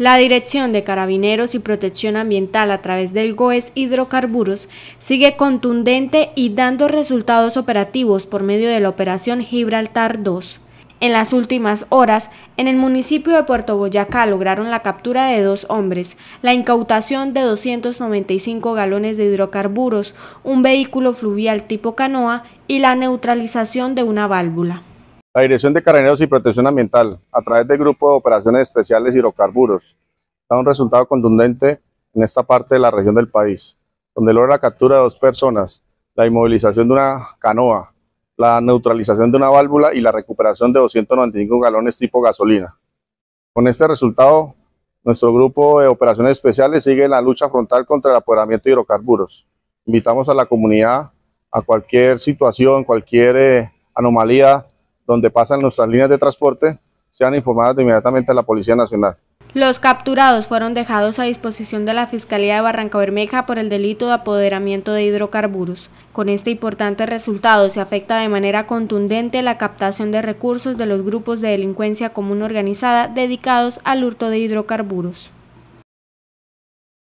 La Dirección de Carabineros y Protección Ambiental a través del GOES Hidrocarburos sigue contundente y dando resultados operativos por medio de la Operación Gibraltar 2. En las últimas horas, en el municipio de Puerto Boyacá lograron la captura de dos hombres, la incautación de 295 galones de hidrocarburos, un vehículo fluvial tipo canoa y la neutralización de una válvula. La Dirección de Carabineros y Protección Ambiental, a través del Grupo de Operaciones Especiales Hidrocarburos, da un resultado contundente en esta parte de la región del país, donde logra la captura de dos personas, la inmovilización de una canoa, la neutralización de una válvula y la recuperación de 295 galones tipo gasolina. Con este resultado, nuestro grupo de operaciones especiales sigue en la lucha frontal contra el apoderamiento de hidrocarburos. Invitamos a la comunidad a cualquier situación, cualquier eh, anomalía donde pasan nuestras líneas de transporte, sean informadas de inmediatamente a la Policía Nacional. Los capturados fueron dejados a disposición de la Fiscalía de Barranca Bermeja por el delito de apoderamiento de hidrocarburos. Con este importante resultado se afecta de manera contundente la captación de recursos de los grupos de delincuencia común organizada dedicados al hurto de hidrocarburos.